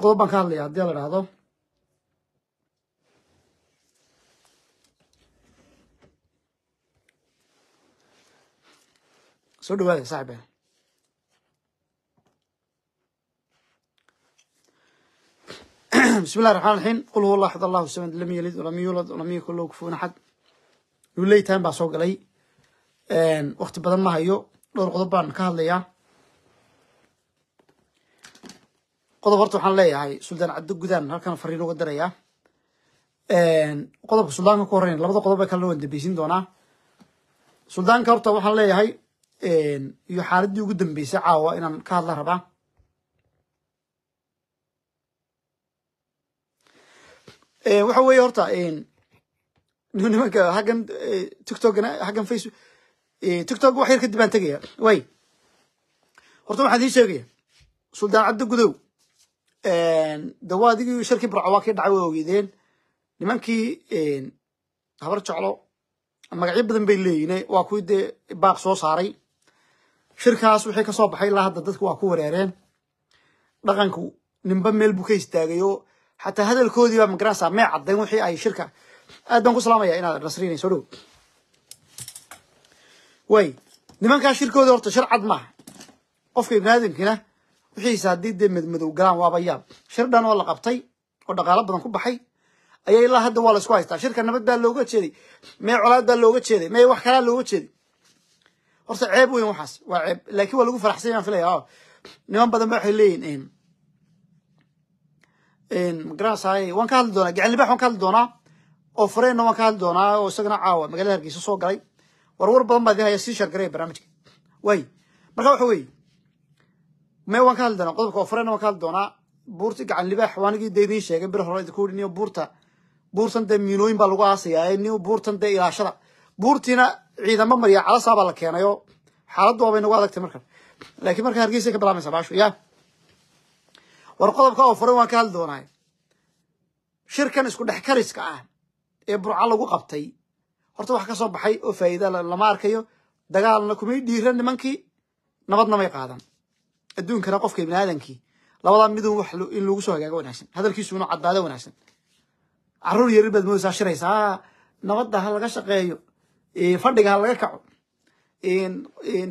qodob baan ka hadlaya haddii la dhahdo soo dhawaada saaxibe bismi illahi raxmaan raxiim qul huwa allah axad allahu samad lam yalid walam yuulad walam yakun lahu kufuwan axad new leytime baa soo galay waqti badan ma hayo dhowr qodob baan ka hadlayaa qodob horta waxaan leeyahay suldaan cabdi gudaan halkan fariin uga dirayaa qodobka suldaanka ku horeyn labada qodob bay kala waan dambeysin doonaa suldaanka horta waxaan leeyahay iyo xaaladdii ugu dambeysay caawa inaan ka hadla rabaa waxa weeye horta nimanka haggan e, tiktokna haggan facebook e, tiktok wax yar kadib aan tegaya way horta waxaan idiin sheegaya suldaan cabdi gudow dawa adigii sharkii barco waa kii dhacay waa ogeydeen nimankii habar jeclo magacyo badan bay leeyihin waa kuwii dee baaq soo saaray shirkaas wixii ka soo baxay ilaa hadda dadku waa ku wareereen dhaqanku ninba meel buu ka istaagayo oo xataa hadalkoodiiba magarasa may caddayn wixii ay shirka aad baan ku salaamaya inaad nasrinay soo dhow way nimankaa shirkoodi horta shir cad maaha qofka ibni wixiisa haddii dee madmadow galaan waaba yaab shir dhan oo la qabtay oo dhaqaalo badan ku baxay ayaa ilaa hadda waa la isku haystaa shirka nabad baa looga jeeday mee colaad baa looga jeeday mee wax kalaa looga jeeday horta ceeb weyn waxaas waa ceeb laakiin waa lagu faraxsanya baan filaya o niman badan ba waxay leeyihin magaranasaaye waan ka hadli doonaa gacan waan ka hadli doonaa oo fareenna waan ka hadli doonaa oo isagana caawa magaalada hargeysa soo galay warwar badan baa dee sii shargareya barnaamijka waay marka waxa weeye me waan ka hadli doonaa qodobka ofrena waan ka hadli doonaa buurta gacan libaax waanigii de idiin sheegay bir hore idinku yihi niyo buurta buurtan dee miinooyin baa lagu aasayaa niyo buurtan dee ilaashada buurtiina ciidamo marya calasaa baa la keenayo xaaladdu waabay nagu adagtay markan laakiin marka hargeysay ka bilaabmaysaa baashu ya war qodobka ofore waan ka hadli doonaa shirkan isku dhex kariska ah ee burca lagu qabtay horta wax kasoo baxay oo faa'iida lama arkayo dagaalna kumay dhiiran nimankii nabadna may qaadan adduunkana qofka ibni aadankii labada midun in lagu soo hagaago wanaagsan hadalkiisu inuu caddaado wanaagsan caruur yarir baad mooysaa shiraysaa ah, nabadda ha laga shaqeeyo fadhiga ha laga kaco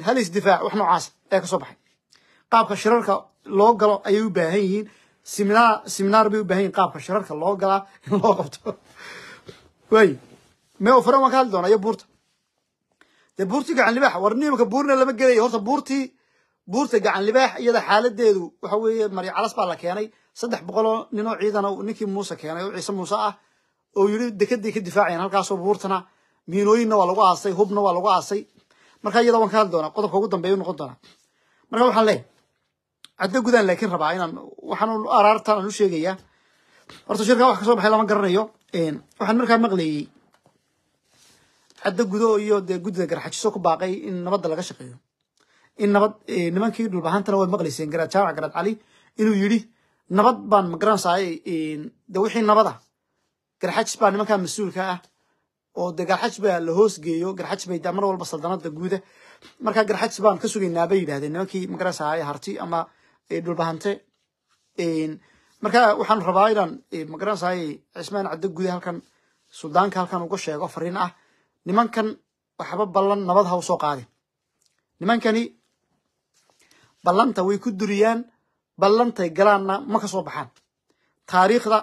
hal isdifaac wax noocaas ayaa ka soo baxay qaabka shirarka loo galo ayay u baahan yihiin siminaar siminaar bay u baahan yihin qaabka shirarka loo galaa in loo qabto waayi me ofaren waan ka hadli doonaa iyo buurta dee buurtii gacan war niimka buurina lama gelaya horta buurtii buurta gacan libaax iyada xaaladeedu waxa weeye marya calas baa la keenay saddex boqoloo ninoo ciidana ninkii muuse keenay oo ciise muuse ah oo yidhi dekeday ka difaacayeen halkaasoo buurtana miinooyinna waa lagu aasay hubna waa lagu aasay marka iyada waan ka hadli doonaa qodobka ugu dambeeya noqon doonaa marka waxaan leeyahay caddo gudaan laakiin rabaa inaan waxaan araartaan aan u sheegayaa horta shirkaa wax ka baxay lama garanayo waxaan markaa maqlayey caddo gudo iyo dee guddida garxajiso ku baaqay in nabadda laga shaqeeyo in nabad eh, nimankii dhulbahantana waad maqlayseen garaad garaad cali inuu yidhi nabad baan magaranaysaa de wixii nabada ah. garxaj baa nimankaa mas-uulka ah oo de garxaj baa la hoos geeyo garxaj bay mar walba saldanada guuda markaa garxaj baan ka sugaynaa bay yidhahdeen nimankii magaranaysaa harti ama eh, dhulbahante markaa waxaan rabaa inaan eh, magaranaysaa cismaan caddo guuda halkan suldaanka halkan uga sheego fariin ah nimankan waxba ballan nabad ha u soo nimankani ballanta way ku duriyaan ballantay galaanna ma kasoo baxaan taariikhda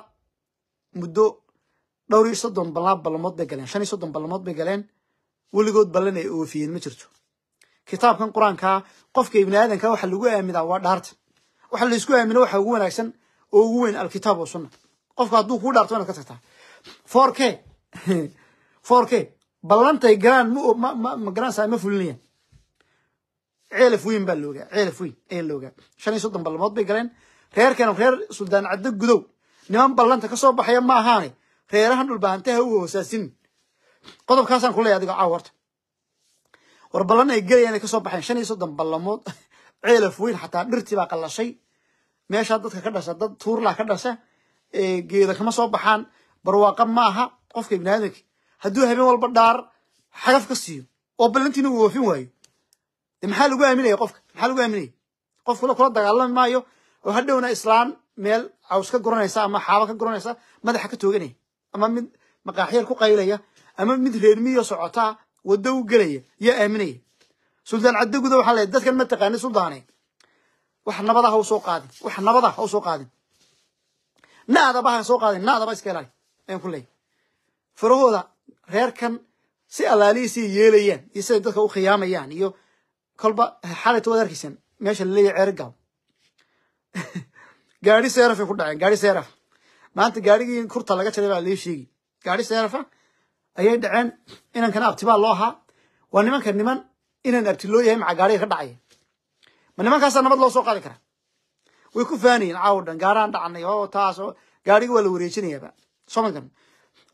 muddo dhowr iyo soddon balaa ballamood bay galeen shan iyo soddon ballamood bay galeen weligood ballan ay oofiyeen ma jirto kitaabkan qur aanka qofka ibni aadanka waxaa lagu aamidaa waa dhaarta waxaa laisku aamina waxa ugu wanaagsan oo ugu weyn alkitaab wa sunna qofka hadduu kuu dhaarto inaad ka tagtaa four k four k ballantay galaan mma ma garanaysaa ma fulinayaan ceelaf weyn baa loogaa ceelaf weyn ayaa loogaa shan iyo soddon ballamood bay galeen reerkan reer suldaan caddo gudow niman ballanta kasoo baxaya ma ahaane reerahan dhulbaantaha u hoosaasin qodobkaasaan kuleeya adigoo caaw horta war ballan ay gelayaan kasoo baxeen shan iyo soddon ballamood ceelaf weyn xataa dhirtii baa qallashay meeshaa dadka ka dhasha dad tuurlaa ka dhasha geeda kama soo baxaan barwaaqo maaha qofka ibni hadduu habeen walba dhaar xagaf ka siiyo oo ballantiina uu woofin waayo de maxaa lagu aaminaya qofka maxaa lagu aaminaya qofkula kula dagaalami maayo oo hadhowna islaan meel caws ka guranaysa ama xaaba ka guranaysa madaxa ka tooganaya ama mid maqaaxyar ku qaylaya ama mid reermiyo socotaa wado u gelaya yaa aaminaya suldaan caddaguda waxaa lay dadkan ma taqaani suldaane wax nabada ha usoo qaadin wax nabada ha usoo qaadin naadaba ha soo qaadin naadaba iska ilaali ayaan ku leeyay farahooda reerkan si allaalihiisay yeelayaan iyo siday dadka u khiyaamayaan iyo kolba xalayta waad arkaysaan meesha laleeyahay ceeri gaab gaari seerafay ku dhaceen gaari seeraf maanta gaarigii kurta laga jaray baa lii sheegi gaari seerafa ayay dhaceen inankana abtibaa loo ahaa waa nimanka niman inaan abti loo yahay maca gaariga ka dhacay ma nimankaasa nabad loo soo qaadi karaa way ku faanayeen caawo dhan gaaraan dhacanay o taas gaariga waa la wareejinayaaba soo ma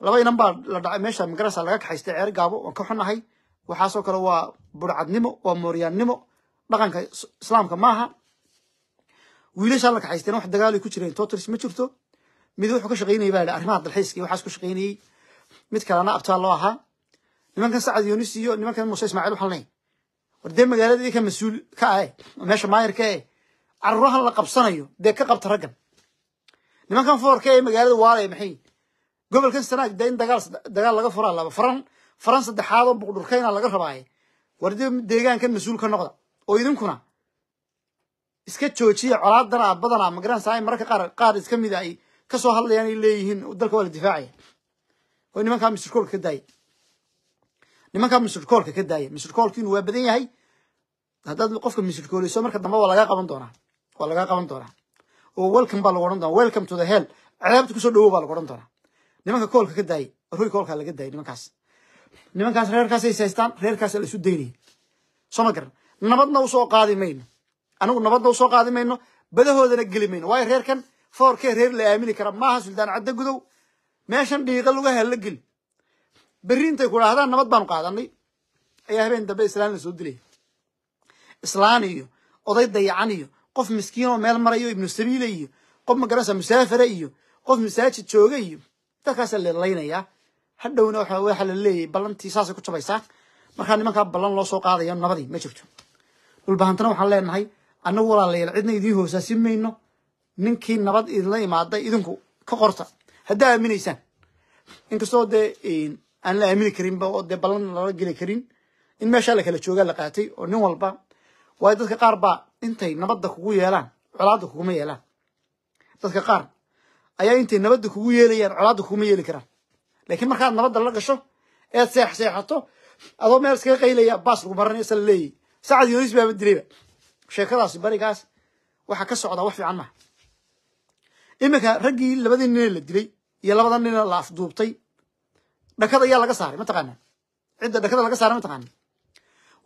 laba inan baa la dhacay meesha magarasa laga kaxaystay ceer gaabo waan ka xunahay waxaasoo kale waa burcadnimo waa mooryaannimo dhaqanka islaamka maaha wiilashaa la kaxaysteen wax dagaal ku jireen totris ma jirto mid wuxuu ka shaqaynayay baa arrimaha dalxiiska waxaas ku shaqaynayey mid kalena abtaal loo ahaa nimankan sacad yunis iyo nimankan muuse ismaaciil waxaan lahayn war dee magaalada idinka mas-uul ka ahe meesha maayarka ah ee carruurahan la qabsanayo dee ka qabta raggan nimankan foorka ee magaalada waalaya maxay gobolkan sanaag dee in dagaal dagaal laga furaa laba faran faran saddexaadoo buqdhurkayna laga rabaaye wardiba deegaanka mas-uul ka noqda oo idinkuna iska joojiya colaadana aad badanaa magaranaysa ay mararka qaar qaar iska mida ay kasoo hadlayaan ay leeyihiin dalka waa la difaacaya oo nimankaa misrkoolka ka daaya nimankaa misrkoolka ka daaya misrkoolkiinu waa badan yahay haddaad qofka misrkooleyso marka dambe waa lagaa qaban doonaa waa lagaa qaban doonaa oo welcome baa lagu odhan doona welcome to the hell ceebta kusoo dhawow baa lagu odhan doonaa nimanka koolka ka daayay roy koolkaa laga daayay nimankaas nimankaas reerkaasay saystaan reerkaasa la isu daynaya soo ma garan nabadna usoo qaadi mayno anagu nabadna usoo qaadi mayno badahoodana geli mayno waayo reerkan foorkee reer la aamini kara maaha suldaan cadda gudow meeshan dhiiqa lugaha la geli berri intay ku dhahdaan nabad baanu qaadanay ayaa habeen dambe islaan la dilaya islaan iyo oday dayacan iyo qof miskiinoo meel marayo ibnu sabiila iyo qof magaranaysa musaafira iyo qof masaajid jooga iyo dadkaasaa la hadhowna waxaa la leeyahay ballantii saasay ku jabaysaa markaa nimankaa ballan loo soo qaadayo nabadii ma jirto dhulbahantana waxaan leenahay annagu walaalayaal cidna idiin hoosaasin mayno ninkii nabad idinla imaada idinku ka qorta haddaa aaminaysaan inkastoo dee aan la aamini karinba oo dee ballan lala geli karin in meeshaa la kala joogaa la qaatay oo nin walba waayo dadka qaar baa intay nabadda kugu yeelaan colaadda kuguma yeelaan dadka qaar ayaa intay nabadda kugu yeelayaan colaadda kuguma yeeli karaan laakiin markaad nabadda la gasho eed seex seexato adoo meel iskaga qaylaya baas lagu maranay isla leeyihi sacad yunis baaba dileyba sheekadaasi barigaas waxaa ka socdaa wax fiican maha iminka raggii labadii nine la dilay iyo labada nina la afduubtay dhakada ayaa laga saaray mataqaanaa cidda dhakada laga saaray mataqaanaa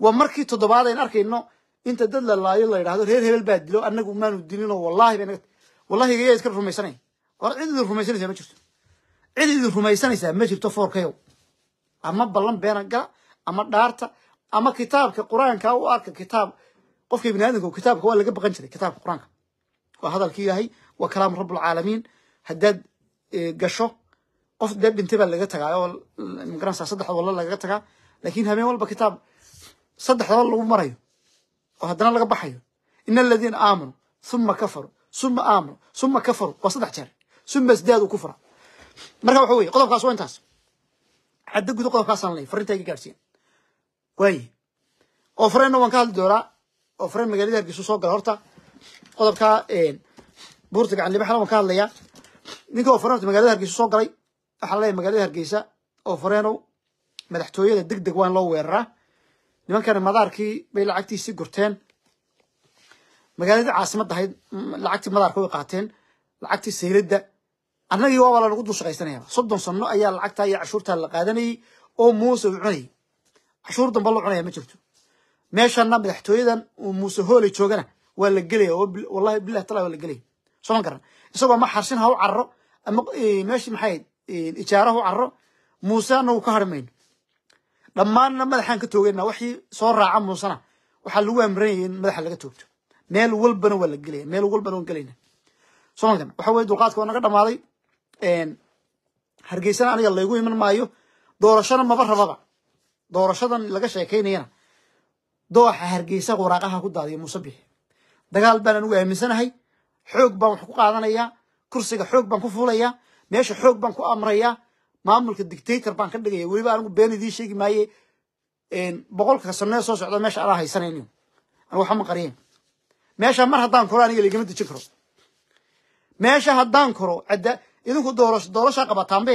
waa markii toddobaad ayn arkayno inta dad la laayo la yidhahdo reer hebel baa dilo annagu maanu dilinoo wallahi ba wallahi gayaa iska rumaysanaya war cid rumaysanaysa ma jirto cid idin rumaysanaysaa ma jirto foorkayow ama ballan beena gala ama dhaarta ama kitaabka qur-aanka u arka kitaab qofka bini aadamka kitaabka waa laga baqan jiray kitaabka qur-aanka waa hadalka ilaahay waa kalaam rabulcaalamiin haddaad eh, gasho qof dee baa laga tagaa oo magaranaysaa saddex lagaga tagaa lakin habeen walba kitaab saddex lagu marayo oo haddana laga baxayo in aladiina aamanuu uma kafaruu uma aamanuu uma kafaruu waa saddex jeer uma isdaadu kufra marka waxa wey qodobkaas waa intaas xadda guda qodobkaasaan ley farintayga gaadhsiin waay oo fareenna waan ka hadli doonaa oo fareen magaalada hargeysu soo gala horta qodobka eh, buurta gacan waan ka hadlayaa ninka oo fareen horta magalada hargeysu soo galay waxaa laleeyahy magalada hargeysa oo fareenow madaxtooyada deg deg waa in loo weeraraa nimankana madaarkii bay lacagtiisi gurteen magaaladii caasimad ahayd mm, lacagtii madaarka way qaateen lacagtii sayladda annagii waabaa lalagu dul shaqaysanayaba soddon sano ayaa lacagtaa iyo cashuurtaa la qaadanayay oo muuse uu cunayay cashuur damba lo cunaya ma jirto meeshana madaxtooyadan uu muuse hoole joogana waa la gelaya wallahi bilahi tala waa la gelaya soo ma isagoo ma xarsin ha u cararo ama eh, meeshi maxayd eh, ijaara u cararo muusena wuu ka hari dhammaanna madaxaan ka toogayna waxii soo raaca muusena waxaa lagu amranaya in madaxa laga toogto meel walbana waa la gelaya meel walbana waan gelayna soo ma waxa weye dulqaadka waa naga dhamaaday hargeysana aniga laygu iman maayo doorashana maba rababa doorashadan laga sheekaynayana dooxa hargeysa waraaqaha ku daadiya muuse bixi dagaal baan anugu aaminsanahay xoog baan wax ku qaadanayaa kursiga xoog baan ku fuulayaa meesha xoog baan ku amrayaa maamulka dictator baan ka dhigaya weliba anigu been sheegi maaye boqolka sanee soo socda meesha anaa haysanaynin anu waxba ma meesha mar haddaan koro aniga laigama dejin karo meesha haddaan koro idinku doorashaa qabataanbe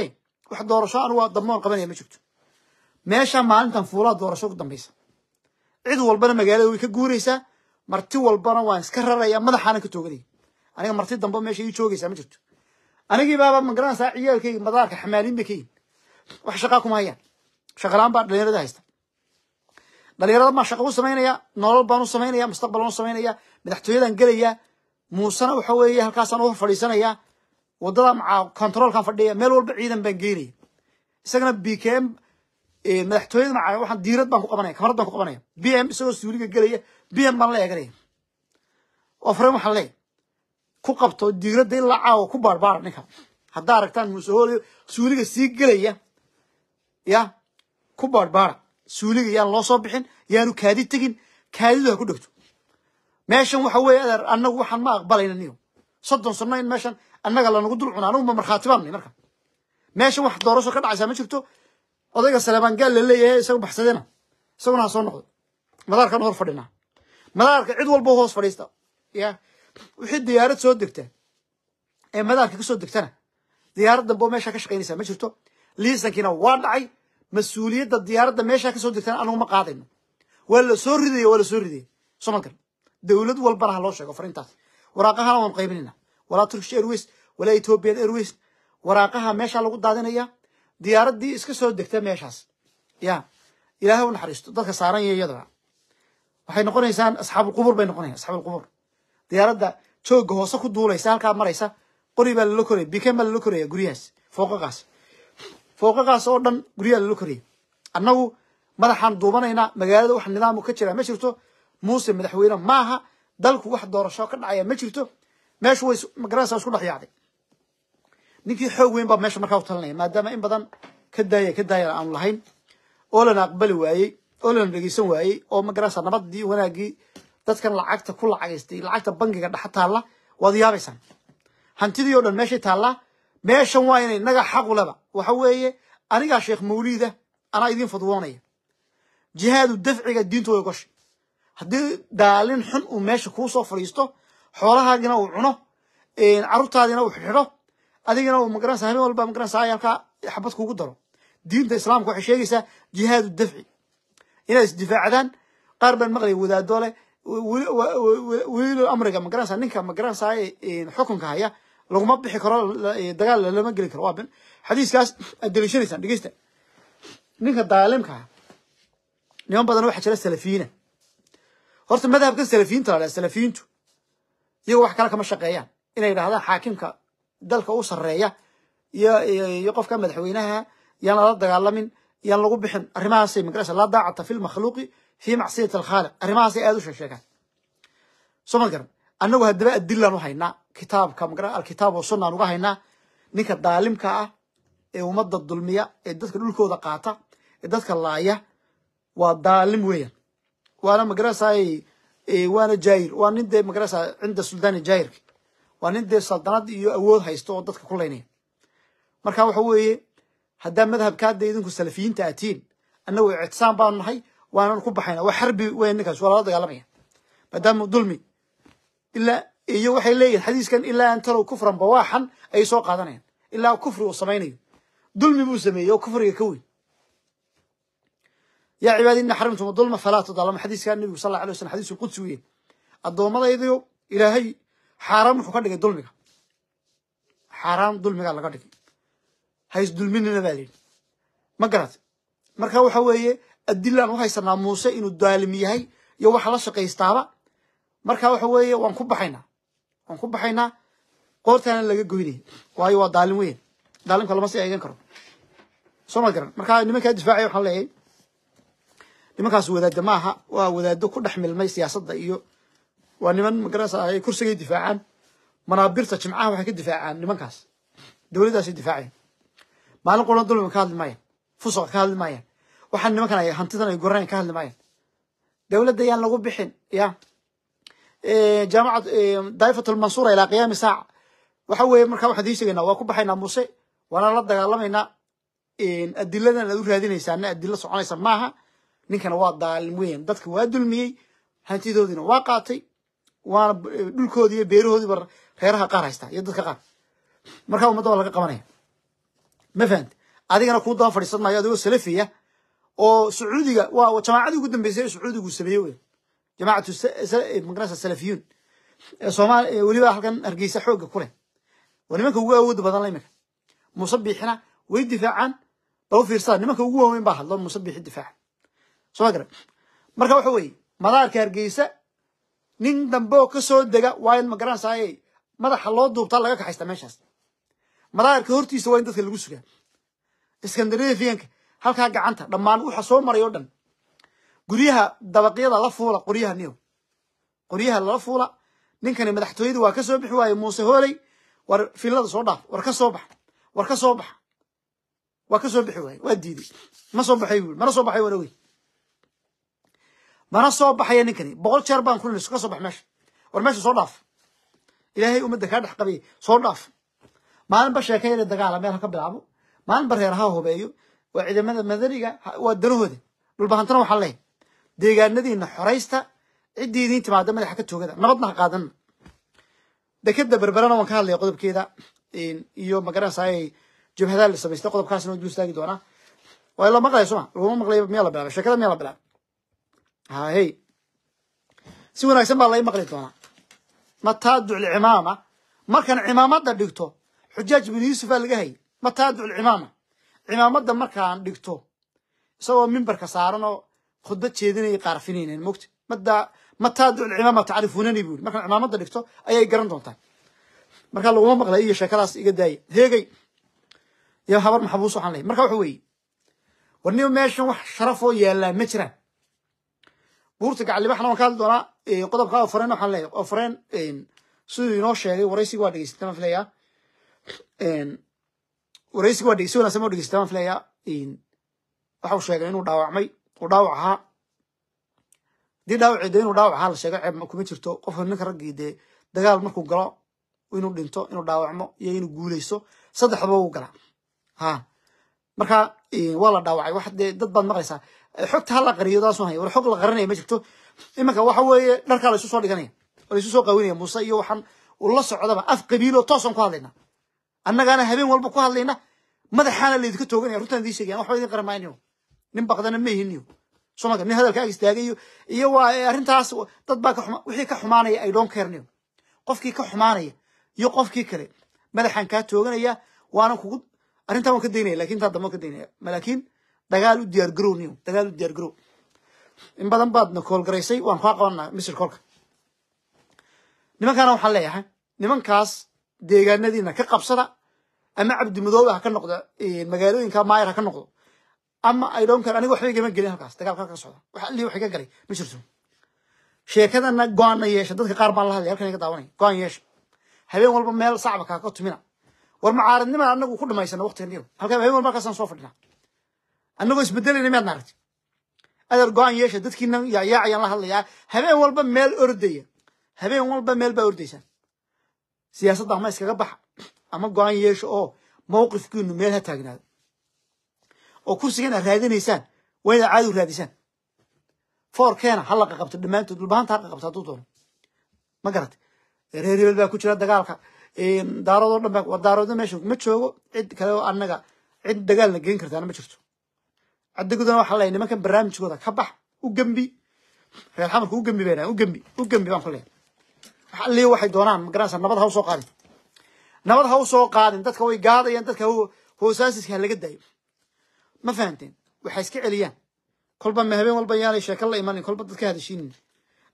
wax doorasho anuga dammoon qabanaya ma jirto meesha maalintan fuulaa doorasho ku dambaysa cid walbana magaalada way ka guuraysaa marti walbana waan iska raraya madaxaanan ka tooganaya aniga marti dambe meesha ii joogaysaa ma jirto anigii baaba magaranaysaa ciyaalkayga madaarka xamaaliin bay ka yihin wax shaqaa kuma hayaan shaqalaan baa dhalinyarada haysta dhalinyarada maa shaqa u samaynaya nolol baan u samaynaya mustaqbal baan u samaynaya madaxtooyadan gelaya muusena waxa weeye halkaasaan u fadhiisanayaa wadada maaa controlkan fadhiya meel walba ciidan baan geynaya isagana b k eh, madaxtooyada macaa waxaan diirad baan ku qabanaya kamarad baan ku qabanaya b m isagoo suuliga gelaya b m baan la eeganaya oo fareen waxaan leey ku qabto diiradda la caawo ku baarbaara ninka haddaa aragtaan muuseholiyo suuliga sii gelaya ya ku baarbaara suuliga yaan loo soo bixin yaanu kaadi tegin kaadidu ha ku dhegto meeshan waxa weeye adeer annagu waxaan ma aqbalayna niyo soddon sano in meeshan annaga lanagu dul cuna anuguma markhaati baannahy marka meesha wax doorasho ka dhacaysaa ma jirto odayga saleebaan gaal la leeyahay isagu baxsadeena isaguna ha soo noqdo madaarkaan hor fadhinaa madaarka cid walbo hoos fadhiista ya wixii diyaarad soo degta ee madaarka kasoo degtana diyaarad dambe oo ka shaqaynaysaa ma jirto liisankiina waa dhacay mas-uuliyadda diyaaradda meeshaa kasoo degtana anuguma qaadayno waa la soo ridaya waa la soo ridaya soo ma garan dowlad walbana ha loo sheego farintaas waraaqahana waanu qaybanayna walaa turkish airways walaa ethiopian airways waraaqaha meeshaa lagu daadinaya diyaaradii iska soo degta meeshaas ya ilahay u naxariisto dadka saaran iyo iyadaba waxay noqonaysaan asxaabuulqubur bay noqonayan asxaabuulqubur diyaaradda jooga hoose ku duulaysa halkaa maraysa qori baa lala koraya biken baa lala koraya guryahaas fooqaqaas fooqaqaas oo dhan guryaha lala koraya annagu madaxaan duubanaynaa magaalada wax nidaamu ka jiraa ma jirto muuse madaxweyne maaha dalku wax doorasho ka dhacaya ma jirto meeshu way magaranaysa isku dhex yaacday ninkii xoog weyn baa meesha markaa utalinaya maadaama in badan ka daaya ka daayana aanu lahayn oo lana aqbali waayey oo lana dhegeysan waayey oo magaranaysa nabadii wanaagii dadkan lacagta ku lacagaystay lacagta bangiga dhexa taalla waad yaabaysaan hantidii oo dhan meeshay taallaa meeshan waa inay naga xaquleba waxa weeye anigaa sheekh mawliida anaa idiin fadwoonaya jihaadu dafciga diinta way gashay haddii daalin xun uu meesha soo fadhiisto xoolahaagiina uu cuno carruurtaadiina uu xidxidho adigina uu magaranaysa habeen walba magaranaysa ay xabad kuugu daro diinta islaamka waxay sheegaysaa jihaadu dafci inay isdifaacdaan qaar baan maqlay wadaado leh amriga magaranaysa ninka magaranaysaa xukunka haya laguma bixi karo dagaal lama geli karo waa ben xadiiskaas aad deliishanaysaan dhegeysta ninka daalimka ah niman badan waxaa jira salafiyiina horta madhabkan salafiyiinta la dhaha salafiyiintu iyagoo wax kale kama shaqeeyaan inay yidhahdaan xaakimka dalka u sareeya iyo qofka madaxweynaha yaan lala dagaalamin yaan lagu bixin arrimahaasay magarasa laa daacata fi lmakhluuqi fii macsiyati alkhaaliq arrimahaasay aada u sheesheegaan soo mad annagu haddaba adilaan u haynaa kitaabka magaa alkitaab wa sunaan uga haynaa ninka daalimka ah ee ummadda dulmiya ee dadka dhulkooda qaata ee dadka laaya waa daalim weeyaan waana magarasay Eh, waana jaahil waa nin dee magarasa ah, cinda suldaani jaahilka waa nin dee saldanad iyo awood haysto oo dadka ku laynaya marka waxa weeye haddaa madhabkaa dee idinku salafiyiinta atiin annagu ictisaan baanu nahay waanan ku baxayna waa xarbi weyn ninkaas waa lala dagaalamaya maadaama dulmi ilaa iyo waxay leeyihin xadiiskan ilaa tarow kufran bawaaxan ayay soo qaadanayaan ilaa kufri uu samaynayo dulmi buu sameeyey oo kufriga ka weyn yaa cibaadi ina xarimtum adulma falaa tudalama xadiiskaa nabigu sal alla alay slam xadiisu qudsi weye addoommadaydiyo ilaahay xaaraan wuxuu ka dhigay dulmiga xaaraan dulmigaa laga dhigay hays dulminina baa lihi ma garat marka waxa weeye adilaan uhaysanaa muuse inuu daalim yahay iyo waxa la shaqaystaaba marka waxa weeye waan ku baxaynaa waan ku baxaynaa qoortaana laga goynaya waayo waa daalim weyn daalimka lama sii eegan karo soo ma nimankaas wadaadda maaha waa wadaaddo ku dhex milmay siyaasadda iyo waa niman magarasa ay kursigay difaacaan manaabirta jimcaha waxay ka difaacaan nimankaas dowladdaasay difaacayan maalin qulan dulmiga ka hadli maayaan fusuqa ka hadli maayaan waxaan nimankan ay hantidan ay gorayn ka hadli maayaan dowladda yaan lagu bixin ya eh, jaamacad eh, daa'ifatulmansuura ilaa qiyaami saaca waxa weeye markaa waxaan idiin sheegaynaa waa ku baxaynaa muse waana la dagaalamaynaa adiladan aad u raadinaysaana adila soconaysa maaha ninkana waa daalin weyan dadka waa dulmiyey hantidoodiina waa qaatay waana eh, dhulkoodii iyo beerahoodiiba reeraha qaar haystaa iyo dadka qaar markaa ummadda waa laga qabanaya ma fahamte adigana kuu daba fadhiisan maayo adigoo salafiya oo sacuudiga waa jamaacadii ugu dambeysay ee sacuudigu sameeyo wey jamaacatu eh, eh, maganasa salafiyuun soomaali weliba halkan hargeysa xoogga ku leh waa nimanka ugu awoodda badan la iminka muuse biixina way difaacaan bal fiirsada nimanka ugu waaweyn baa hadlo muuse biixi difaaca soma marka waxa weeye madaarka hargeysa nin dambeo kasoo dega waa ma garanaysaye madaxa loo duubtaa laga kaxaysta meeshaas madaarka hortiisa waa in dadka lagu sugaa iskandarfianka halkaa gacanta dhammaan waxa soo maray oo dhan guryaha dabaqyada la fuula qoryaha nio qoryaha lala fuula ninkani madaxtooyada waa kasoo bixi waaye muuse hooley war filada soo dhaaf war ka bax war ka bax waa ka soo bixi waaye waa diiday ma soo baxay mana soo baxay wana wey mana soo baxaya ninkani boqol jeer baan kulina ka soo bax meesha war meesha soo dhaaf ilaahay ummadda kaa dhex qabiy soo dhaaf maalinba sheekayna dagaala meel ha bilaabo maalinba reer ha hubeeyo waa ciidamada madaniga waa danahooda dhulbahantana waxaa leh deegaanadiina xoraysta ciddii idiin timaada madaxa ka toogada nabadna ha qaadan dekeda berberana waan ka hadlaya qodobkeeda iyo magaranaysaay jabhadaa la samaystay qodobkaasna waan dul istaagi doonaa waa la maqlaya soma laguma maqlay miyaa la bilaabay sheekada miyaa la bilaabay hahe si wanaagsan baa lai maqli doonaa mataadic lcimaama markan cimaamada dhigto xujaaj binu yuusuf laga hayay mataadic lcimaama cimaamada markaan dhigto isagoo mimbarka saaran oo khudbad jeedinaya qaarfinaynan mogta mada mataadic lcimaama tacrifunani bu yiri markaan cimaamada dhigto ayay garan doontaa markaa laguma maqlay iyo sheekadaas iga daaya heegay yo habar maxabuus waxaan lehy marka wuxuu weye war nin meeshan wax sharafoo yaallaa ma jiraan buurta gacallibaxna waan ka hadli doonaa qodobka ofreen waxaan leeyahay ofreen siduu inoo sheegay waraysiga waa dhegeysatay maan filayaa waraysiga waa dhegeysay wanaagsan moo dhegeysatay maan filayaa waxau sheegay inuu dhaawacmay uu dhaawac ahaa haddii dhaawacii dee inuu dhaawac ahaa la sheego ceeb kuma jirto qofka ninka raggii dee dagaal markuu galo inuu dhinto inuu dhaawacmo iyo inuu guuleysto saddexdaba uu gala ha marka waa la dhaawacay wax dee dad baad maqlaysaa xogta hala qariyo taasuu haya war xog la qarinaya ma jirto imanka waxa weeye dharkaa la isu soo dhiganaya oo la isu soo qawinaya muuse iyo waxaan ula socdaba af qabiilo toosaan ku hadlaynaa annagaana habeen walba ku hadlayna madaxaana laydinka tooganaya runtaan idiin sheegaya waxba idiin qaran maayo nin baqdana ma ihiniyo somalka nin hadalka ag istaagayo iyo waa arrintaas dad baa ka xumaa wixii ka xumaanaya ay don't care-niyo qofkii ka xumaanaya iyo qofkii kale madaxaan kaa tooganaya waana kugu arrintaan waan ka daynaya lakin intaan dambe waan ka daynaya malaakiin dagaal u diyaargarow niw dagaal u diyaargarow in badan baadna koolgaraysay waan kaa qabanaa misir kolka nimankaana waxaan leeyahay nimankaas deegaanadiina ka qabsada ama cabdimudoobe ha ka noqda magaalooyinka maayer ha ka noqdo ama i don't care aniga waxba igama gelin halkaas dagaalka halka socda wax allii waxay ka galay ma jirto sheekadana go-aanna yeesha dadka qaar baan la hadlay halkan iga daawanaya go-aan yeesha habeen walba meel sacbaka ka tumina war mucaaradnimada anagu ku dhamaysana waqtigan iyo halka habeen walba halkaasaan soo fadhinaa annagoo isbedelayna miyaad naarti adeer go-aan yeesha dadkiina yaayaa ayaan la hadlayaa habeen walba meel ordaya habeen walba meel baa ordaysaan siyaasadda ama iskaga baxa ama go-aan yeesha oo mawqifkiinu meel ha taagnaado oo kursigan raadinaysaan waa inaad caadu raadisaan foorkeena ha laqaqabto dhammaantood dhulbahanta ha qaqabto hadduu doono ma garat reer hebel baa ku jira dagaalka daaroodoo dhan ba daarooda meesha ma joogo cid kale oo annaga cid dagaalna geen kartaana ma jirto adegodana waxaa lay nimankan barnaamijkooda ka bax u gembi reer xamarka u gembi ban ugembi u gembi baan ku leehay wax alliya waxay doonaan magaranaysa nabad ha usoo qaadin nabad ha usoo qaadin dadka way gaadayaan dadka hoosaasiska laga daayo ma fahanteen waxay iska celiyaan kolba ma habeen walba yaanay sheeka la imanin kolba dadka hadashiinin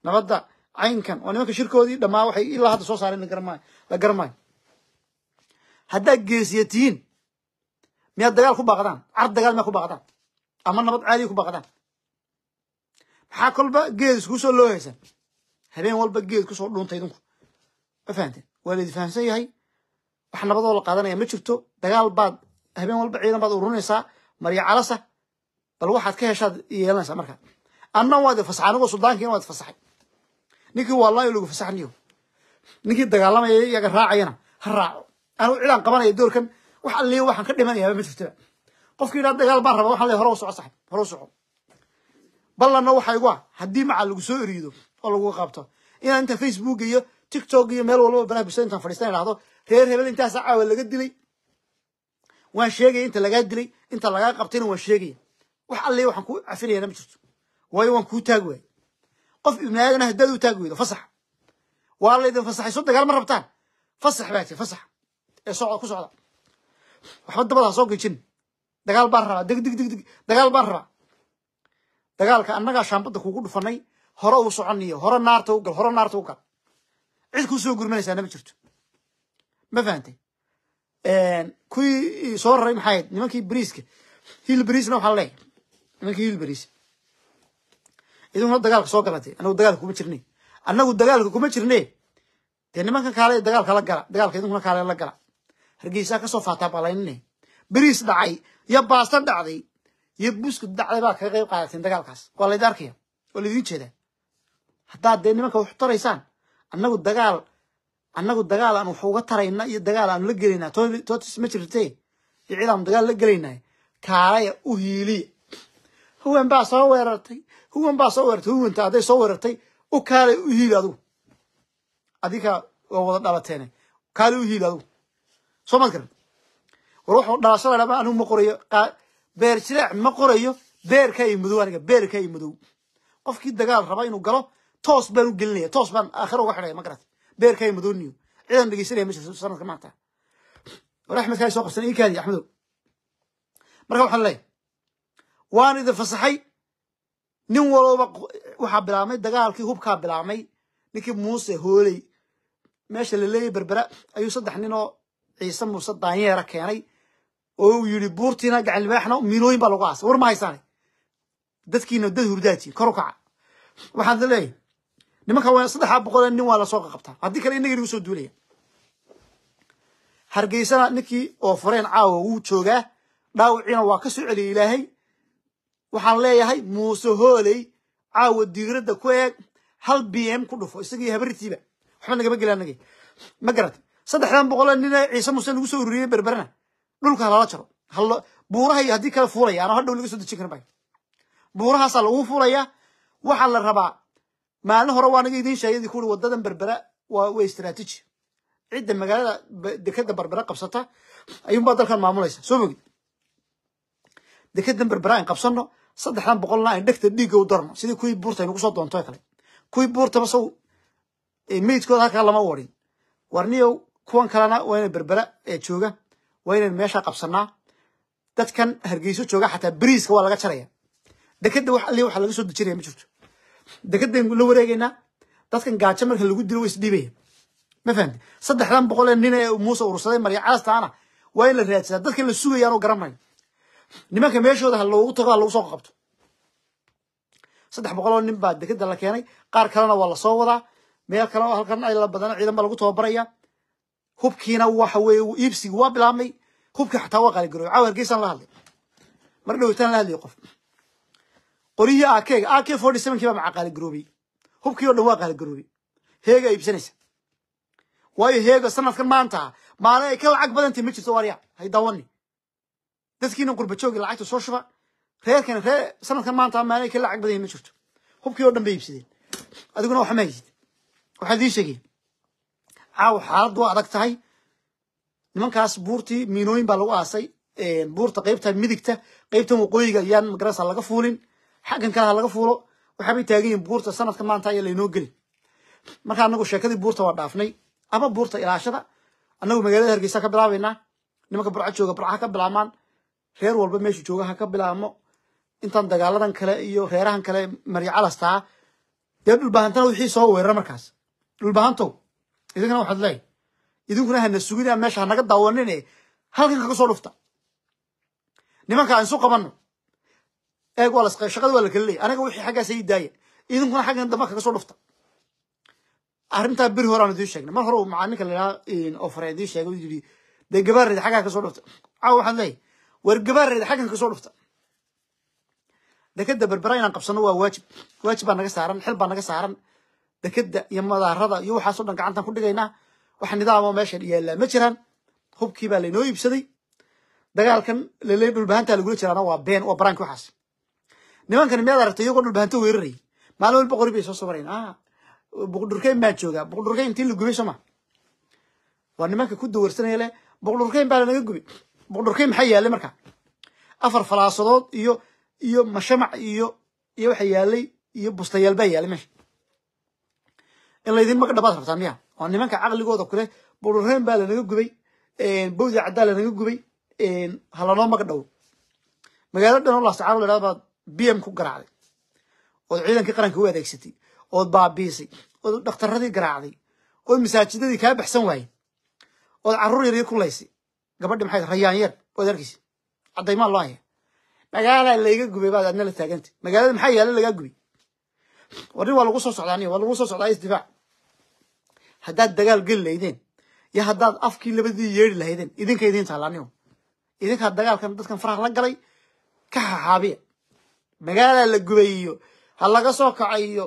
nabadda caynkan oo nimanka shirkoodii dhammaa waxay ilaa hadda soo saareen lagarmaayo la garmaayo haddaad geesiya tihiin miyaad dagaal ku baaqdaan car dagaal miyaad ku baaqdaan ama nabad caadiya ku baqdaan maxaa kolba geed iskusoo loohaysaan habeen walba geed kusoo dhuunta idinku ma waa laidi fahamsan yahay wax nabadoo la qaadanaya ma jirto dagaal baad habeen walba ciidan baad ururinaysaa marya calasa bal waxaad ka heshaad yeelanaysaa markaa anna waad fasaxa anigoo suldaankiina waad fasaxay ninkii wallahi lagu fasaxniyo ninkii dagaalamaya iyaga raacayana ha raaco anuu cilaan qabanaya doorkan wax alliya waxaan ka dhimanayaba ma jirtoba qofki inaad dagaal baan raba waxaan le horow soco saxib horow soco ballanna waxaa igu ah haddii macaa lagu soo eriido oo laguga qabto inaan inta facebook iyo tictok iyo meel walbaba balaha bulshada intaan fadhiistan idhahdo reer hebel intaasa caawa laga dilay waan sheegaya inta lagaa dilay inta lagaa qabtayna waan sheegaya wax alliya waxaan ku cafinayana ma jirto waayo waan kuu taagi waaye qof ibnaadana ah haddaad u taagi weydo fasax waa laydin fasaxayso dagaal ma rabtaan fasax baa jir fasax ee soco ku socda waxba dabada soo gejin dagaal baan rabaa deg deg deg deg dagaal baan rabaa dagaalka annagaa shaambadda kugu dhufanay hore uu soconiyo hore naarta u gal hore naarta u gal cid kuu gurmanaysaa nama jirto ma fahantay kuwii soo raray maxay ahayd nimankii bariiska hiil bariisna waxaa leeyahay nimankii hiil bariis iduna dagaalka soo galatay anagu dagaalka kuma jirne annagu dagaalka kuma jirne dee nimankan kaale dagaalka la gala dagaalka idinkuna kaale la gala hargeysaa kasoo faataa baa laynine bariis dhacay iyo baasta dhacday iyo buskud dhacday baa kaga qayb qaadateen dagaalkaas waa laydin arkaya waa laydin jeedaa haddaad dee nimanka wax taraysaan annagu dagaal annagu dagaal aan wax uga tarayna iyo dagaal aan la gelaynaa tootis ma jirtee iyo ciid aanu dagaal la gelaynay kaalaya u hiiliya huwan baa soo weerartay huwan baa soo weerartay huwanta hadday soo weerartay u kaalay u hiili adugu adinka waa wada dhalateene kaalay u hiili adugu soo maad garan ruuxu dhalashada laba ma qorayo beer jireec ma qorayo beerka i madow aniga beerka i madow qofkii dagaal raba inuu galo toos baan u gelinaya toos baan aakhiro uga xidhaya ma garat beerka i madow niyo cidan dhegeysanaya ma sanadka maanta war axmed kaa soo qabsanay ii axmedow marka waxaan leeyahay waan idin fasaxay nin walooba waxaa bilaabmay dagaalkii hubkaa bilaabmay ninkii muuse hooley meesha la leeyay berbera ayuu saddex nin oo ciise muuse daanyeera keenay oo uu yidhi buurtiina gacalbaaxna miilooyin baa lagu aasay war ma haysaane dadkiina dad hurdaaji kor u kaca waxaan leeyahay nimanka waa saddexa boqole nin waa lasoo qabtaa haddii kale innaga nagu soo duulaya hargeysana ninkii oo fureen caawa wuu joogaa dhaawiciina waa ka soo celiyay ilaahay waxaan leeyahay muuse hooley caawa diiradda ku eeg hal b m ku dhufo isagii habartiiba waxba nagama gelaanag ma garatay saddexdan boqole nine ciise muuse lagu soo ururiyey berberana dhulka halala jaro buurahay haddii kala fuulaya ano hadhow laga soo dejin karin ba buurahaasaa lagu fuulaya waxaa la rabaa maalin hore waan iga idiin sheegay ku wadadan berbera waa istraatiji cidda magaalada dekeda berbera qabsata ayuunbaa dalkan maamulaysa soo mogid dekedan berbera ayn qabsano saddexdan boqolna ayn dhegta dhiigga u darno sidii kuwii buurta aynu kusoo doonto kale kuwii buurtaba sow meydkooda halkaa lama warin warniyow kuwan kalena waa berbera ee jooga waa inaynu meeshaa qabsanaa dadkan hargeyso jooga xataa beriiska waa laga jaraya dekeda wax alli waxa laga soo dejinaya ma jirto dekedaynu la wareegaynaa dadkan gaajo marka lagu dilo way isdhiibaya ma fahamti saddexdan boqol nin ee muuse urursaday marya caastaana waa in la raadsadaa dadkan la sugayaanoo garanayo nimanka meeshooda ha loogu tago ha lagu soo qabto saddex boqoloo nin baa dekeda la keenay qaar kalena waa lasoo wadaa meel kale halkan ayla badan ciidan baa lagu tababaraya hubkiina waxa weye uu iibsigi waa bilaabmay hubkii xataa waa qaaligarooy caaw hargeysan la hadlay mar dhowtaan la hadlay qof qoryihii akega ak forty sevenkii baa maca qaaligaroobay hubkii o dhan waa qaaligaroobay heegaa iibsanaysa waayo heega sanadkan maantaa maalin ay ka lacag badantay ma jirto arya hay daawani dadkiina qurbajoogi lacagta soo shuba reerkan ree sanadkan maanta maalin ay ka lacag badanya ma jirto hubkii o dhan bay iibsadeen adiguna waxama haysid waxaad ii sheegeen caaw xaalad waa adag tahay nimankaas buurtii miinooyin baa lagu aasay buurta qaybta midigta qaybtan waqooyiga ayaan magarasa laga fuulin xaggan kale ha laga fuulo waxaabay taagan yihin buurta sanadka maanta ayaa laynoo gelin marka anagu sheekadii buurta waa dhaafnay ama buurta ilaashada anagu magaalada hargeysa ka bilaabaynaa nimanka burca jooga burca ka bilaabmaan reer walba meeshu jooga ha ka bilaabmo intaan dagaaladan kale iyo reerahan kale maryo dee dhulbahantana wixii soo weerara markaas dhulbahantow idinkana waxaad leeyahy idinkuna hana sugida meesha hanaga daawanine halkan kaga soo dhufta nimanka aan isu qabano eeg waa las shaqada waa la leeyay anaga wixii xaggaas ii daaya idinkuna xaggan damba kaga soo dhufta arrintaa beri hore aan sheegnay mar hore macaa ninka laidhaha ofare idiin sheegay u dee gabaareeda xaggaa ka dhufta caawa waxaad leeyahy war gabaareeda xaggan ka dhufta dakada berbera inaan qabsano waa waajib waajib baa naga saaran xil baa naga saaran dekeda iyo madaarada iyo waxaaso dhan gacantan ku dhigaynaa wax nidaamo meeshan yaallaa ma jiraan hubkii baa lainoo iibsaday dagaalkan lele dhulbahantaa lagula jiraana waa been waa baraanki waxaas nimankan miyaad aragtay iyagoo dhulbahanto weerarayy maalin walba qori soo sabarayn ah, buqdhurkeyn baan joogaa buqdhurkeyn intii la gubay soo waa nimanka ku dawarsanaya buqdhurkeyn baa lanaga gubay buqdhurkeyn maxaa yaallay marka afar falaasadood iyo iyo mashamac iyo iyo waxa yaallay iyo bustayaalbaa yaallay meesha in laydin mag dhabaad rabtaa miya oo nimanka caqligooda kule burureen baa lanaga gubay bawdi caddaa lanaga gubay halanoo mag dhow magaalo dhan oo la dhahdo b m ku garaacday ood ciidankii qaranka u adeegsatay ood baabiisay ood dhakhtarradii garaacday ood masaajidadii kaa baxsan waayey ood carruur yar ku laysay gabadhi maxay rayaan yar ood arkaysa caddaymaan loo haya magaalaa layga gubay baad adna la taagantay magaalada maxaa yaalla lagaa gubay war waa lagu soo socdaa niya waa lagu soo socdaa isdifaac haddaad dagaal geli lahaydeen iyo haddaad afkii labadii yeeri lahaydeen idinka idiin taallaanimo idinkaa dagaalkan dadkan faraha la galay ka xaxaabiya magaalaa la gubay iyo ha laga soo kaco iyo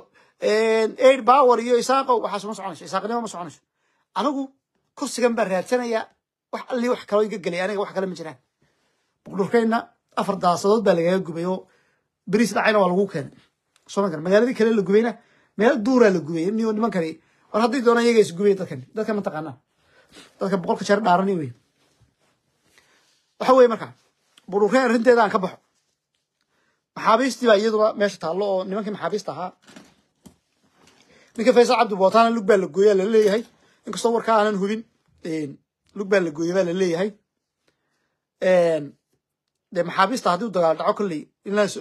air power iyo isaaqow waxaas ma soconayso isaaqnimo ma soconayso anigu kursigan baa raadsanayaa wax allii wax kaloo iga gelay aniga wax kale ma jiraan buqdhurkayna afar daasadood baa lagaga gubay oo beriis dhacayna waa lagu keenay soo ma garan magaaladii kale la gubayna meel duuraa la gubay nimankani war haddii doonaan iyaga isgubaya dadkan dadkan ma taqaanaa dadka boqolka jeer dhaarani wey waxa weye markaa buruureen arrinteeda aan ka baxo maxaabiistii baa iyaduna meesha taallo oo nimankii maxaabiista ahaa ninka faysal cabdi lug baa la gooyaa la leeyahay inkastoo warkaa aanan hubin lug baa la gooya baa la leeyahay dee maxaabiista haddii u dagaal dhaco kolley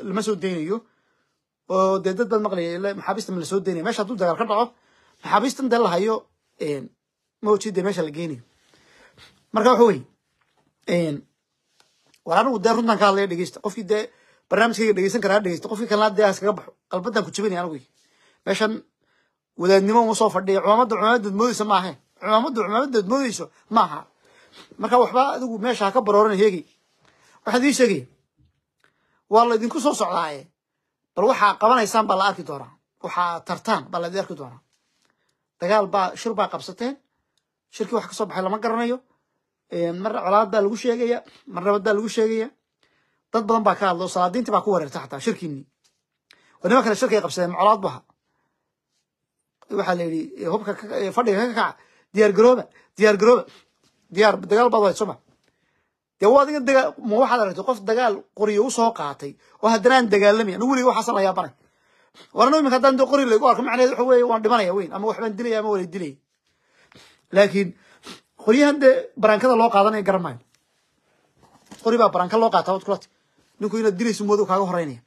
lama soo deynayo oo dee dad baan maqlaya maxaabiista ma la soo deynaya meesha hadduu dagaal ka dhaco maxaabiistan dee la hayo meesha la geenayo marka waxa wey war dee runtan ka dhegeysta qofkii dee barnaamijkayga dhegeysan karaa dhegeysta qofkii kalena dee haskaga baxo qalbadan ku jabinaya anigu meeshan wadaadnimo uma soo fadhiya cumaamadda cumaamadeed moodeysa ma cumaamadda cumaamadeed moodeyso ma marka waxba adigu meesha ha ka barooran heegi waxaan idiin sheegaya waa laydinku soo socdaaye bal waxaa qabanaysaan baa la arki doonaa waxaa tartaan baa la arki doonaa dagaal baa shir baa qabsateen shirkii wax kasoo baxay lama garanayo mar colaad baa lagu sheegaya mar nabad baa lagu sheegaya dad badan baa ka hadlo salaadiintii baa ku wareerta xataa shirkiinii oo niman kale shirkay qabsadeen colaad bu ahaa waxaa la yidhi hubka fadhiga ka kaca diyaar garooba diyaar garooba diyaar dagaal baad wayd dee waa adiga dagaa ma waxaad aragtay qof dagaal qoriyo usoo qaatay oo haddana dagaalamay dagaalamayn anigu weliga waxaasan la yaabanay warano iminka haddaan de qori laygu arko macnaheed waxa weeye waan dhimanaya weyn ama waxbaan dilaya ama waan dilaya laakiin qoryahan dee baraankada loo qaadanaya garamayo qori baa baraanka loo qaata wad kulata ninku inaad dilayso moodu kaaga horeynaya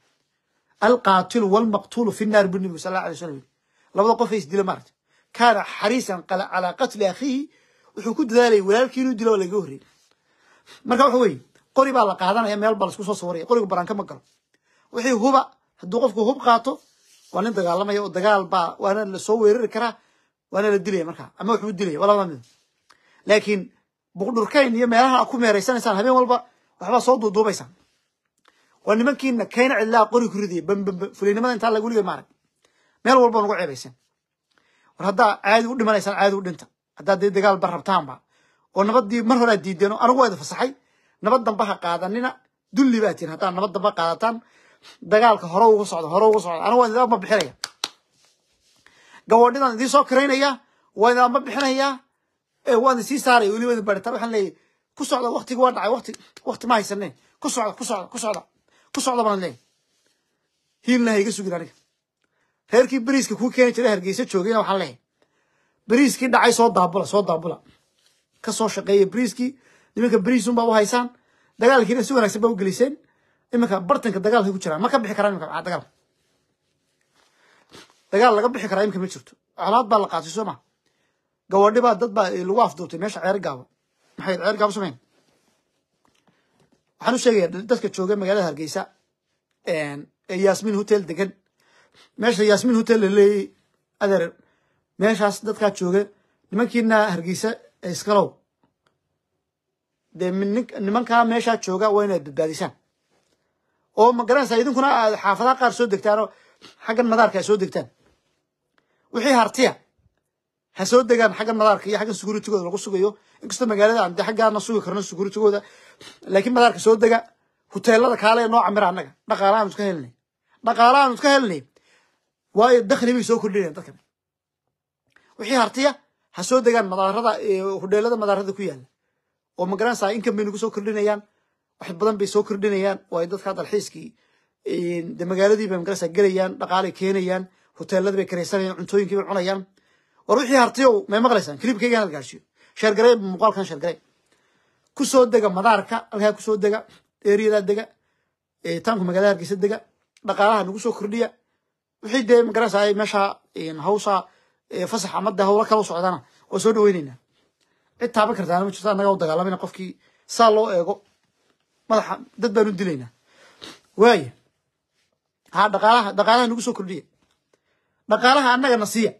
alqaatilu walmaqtuulu fi nnaar bu nabigu sal alla alay slam yiri labada qof ay dila maarata kaana xariisan calaa qatli akhiihi wuxuu ku dadaalayay walaalkii inuu dilo waa lagaga marka waxa weeye qori baa la qaadanaya meel baa laisku soo sawaraya qorigu baraanka ma galo wixii huba hadduu qofku hub qaato waa nin dagaalamaya oo dagaal baa waana lasoo weerari karaa waana la dilaya markaa ama wuxuu dilaya waa mid laakiin buqdhurkayn iyo meelaha aa ku meeraysanaysaan habeen walba waxbaa soo duuduubaysaan waa nimankiina kayna cidlaa qori ku ridaya bambamba fulinimada intaa lag weligeed maarag meel walba nugu ceebayseen war haddaa caadi u dhimanaysaan caadi u dhinta haddaa dee dagaal rabtaanba oo nabaddii mar hore diideen oo anigu waa fasaxay nabad dambaha qaadanina dulli baa tihin haddaa nabad dambe qaadataan dagaalka hore ugu socda hore ugu socda aniga waa nidaamma bixinaya gabadhidan idiin soo karaynaya waa nidaamma bixinaya waan isii saaraya weliba idin baritaan waxaan leeyay ku socda waktiga waa dhacay wati wakti ma haysaneen ku socda ku socda ku socda ku socda baan leeyay hiilna iga sugin aniga reerkii beriiska kuu keeni jiray hargeysa joogayna waxaan leeyay beriiskii dhacay soo daabula soo daabula ka shaqeeya beriiskii nimanka beriis unbaa u haysaan dagaalkiina si wanaagsan baa u geliseen iminka bartanka dagaalkay ku jiraan ma ka bixi karaa imika aa dagaal dagaal laga bixi karaa imika ma jirto colaad baa la qaatay soo ma gawadhibaa dad baa eh, lagu afduubtay meesha ceer gaabo maxay ceer gaabo samayn waxaan u sheegayaa dadka jooga magaalada hargeysa ee yaasmin hotel degan meesha yasmin hotel la leeyay adeer meeshaas dadkaa jooga nimankiina hargeysa iskalow dee nimankaa meeshaa jooga waa inaad badbaadisaan oo ma garanaysaa idinkuna aad xaafadaha qaar soo degtaanoo xaggan madaarka ha soo degtaan wixii hartiya ha soo degaan xaggan madaarka iyo xaggan suguuritigooda lagu sugayo inkastoo magaalada aan de xaggaana sugi karno suguuritigooda laakiin madaarka soo dega huteelada kaale ee nooca annaga dhaqaala aanu iska helinay dhaqaala aanu waayo dakhli soo kordhinayan dadkan wixii hartiya ha soo degaan madaarada huteelada eh, madaarada ku yaala oo ma garanaysaa nagu soo kordhinayaan wax badan bay soo kordhinayaan oo ay dadka dalxiiskii de magaaladiiba magarasa gelayaan dhaqaalay keenayaan hoteelada bay karaysanayaan cuntooyinkii bay cunayaan war wixii hartiyow may maqlaysaan kiliibkayga inaad gaadhsiiyo sheergarey muuqaalkan sheergarey ku dega madaarka halkaa kusoo dega eriyadaa dega taanku magaalada hargeysa dega dhaqaalaha nagu soo kordhiya wixii dee magarasa ay meesha hawsha fasaxa madda hawlo kala socdana waa soo dhaweynayna cid taaban kartaana ma jirto annaga dagaalamana qofkii saa loo eego madaxa dad baanu dilaynaa waaya ha dhaqaalaha dhaqaalaha nagu soo kordhiya dhaqaalaha annagana siiya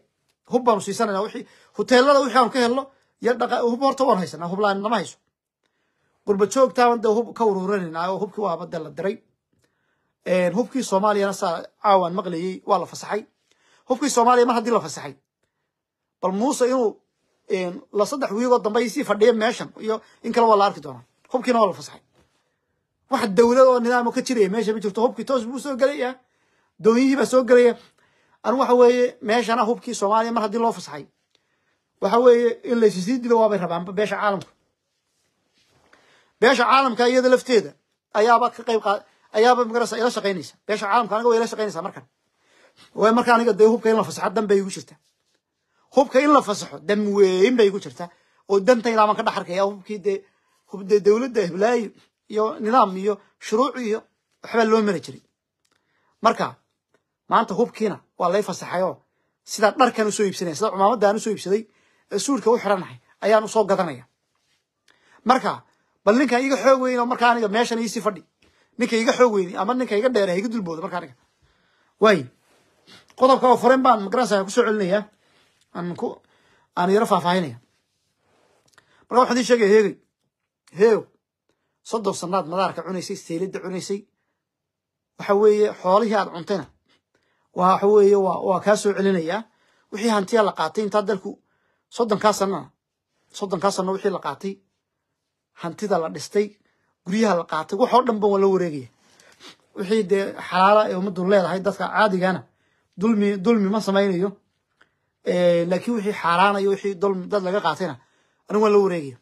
hub baanu siisanayna wixii huteelada wixii aanu ka helno iyo hub horta waan haysanaa hub nama hayso qurba dee hub ka ururanaynaayoo hubkii waaba dee la diray hubkii soomaaliyana saa caawaan maqlayey waa la fasaxay hubkii soomaaliya mar haddii la fasaxay bal muuse inuu la saddex wiigoo dambe sii fadhiya meeshan iyo in kale waa la arki doonaa hubkiina waa la fasaxay wax dowlad oo nidaamo ka jiraya meesha ma jirto hubkii toos buu soo gelaya doonyihii baa soo gelaya an waxa weeye meeshana ah hubkii soomaaliya mar haddii loo fasaxay waxa weeye in laysi sii waabay rabaan beesha caalamka beesha caalamka iyada lafteeda ayaaba ka qayb qaad ayaaba magarasa ila shaqaynaysa beesha caalamka aniga way ila shaqaynaysaa markan way marka aniga dee hubka in la fasaxo dan bay igu jirta hubka in la fasaxo dam weyn bay igu jirta oo danta ilaabaan ka dhex hubkii dee hub dee dowladda hiblaayo iyo nidaam iyo shuruuc iyo waxbaa loo mari jiray marka maanta hubkiina waa lay fasaxayo sidaa dharkan usoo iibsanaya sida cumaamadan usoo iibsaday ee suudka u xiranahay ayaan usoo gadanaya marka bal ninka iga xoog weyn oo markaa aniga meeshan iisii fadhi ninka iga xoog weyni ama ninka iga dheere iga dulbooda markaa aniga waay qodobka oo foren baan magaransa kusoo celinayaa aan yaro faahfaahinaya marka waxaan idin sheegaya heegey heego soddon sannaad madaarka cunaysay seylidda cunaysay waxa weeye xoolihii aad cuntayna waxa weeye waa kaa soo celinayaa wixii hantiya la qaatay intaa dalku soddonkaa sanana soddonkaa sanna wixii la qaatay hantida la dhistay guryaha la qaatay wax oo dhan ban waa la wareegaya wixii dee xalaala ee ummaddu leedahay dadka caadigana dulmi dulmi ma samaynayo laakiin wixii xaaraanayo wixii dulmi dad laga qaatayna anigu waan la wareegaya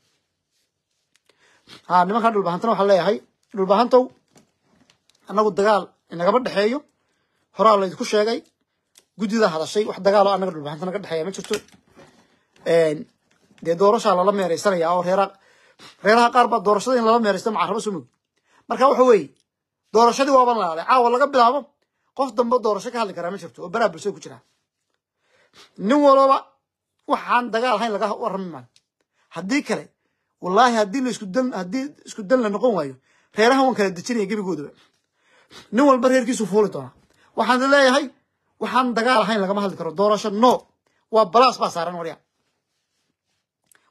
ha nimankaa dhulbahantana waxaan leeyahay dhulbahantow annagu dagaal inagama dhexeeyo horaa laydinku sheegay guddida hadashay wax dagaaloo annaga dhulbahanta naga dhexeeya ma jirto dee doorashaa lala meeraysanaya oo reera reeraha qaar baa doorashada in lala meeraysto macarabo sumug marka waxa weeye doorashadii waaban laalay caawa laga bilaabo qof dambe doorasho ka hadli karaa ma jirto oo baraa bulshada ku jira nin walooba waxaan dagaal hayn laga warrami maayo haddii kale wallaahi haddii la isku isku dan la noqon waayo reerahan waan kala dejinaya gebigoodaba nin walba reerkiisu fuuli doonaa waxaan leeyahay waxaan dagaal ahayn lagama hadli karo doorasho no waa balaas baa saaran waryaa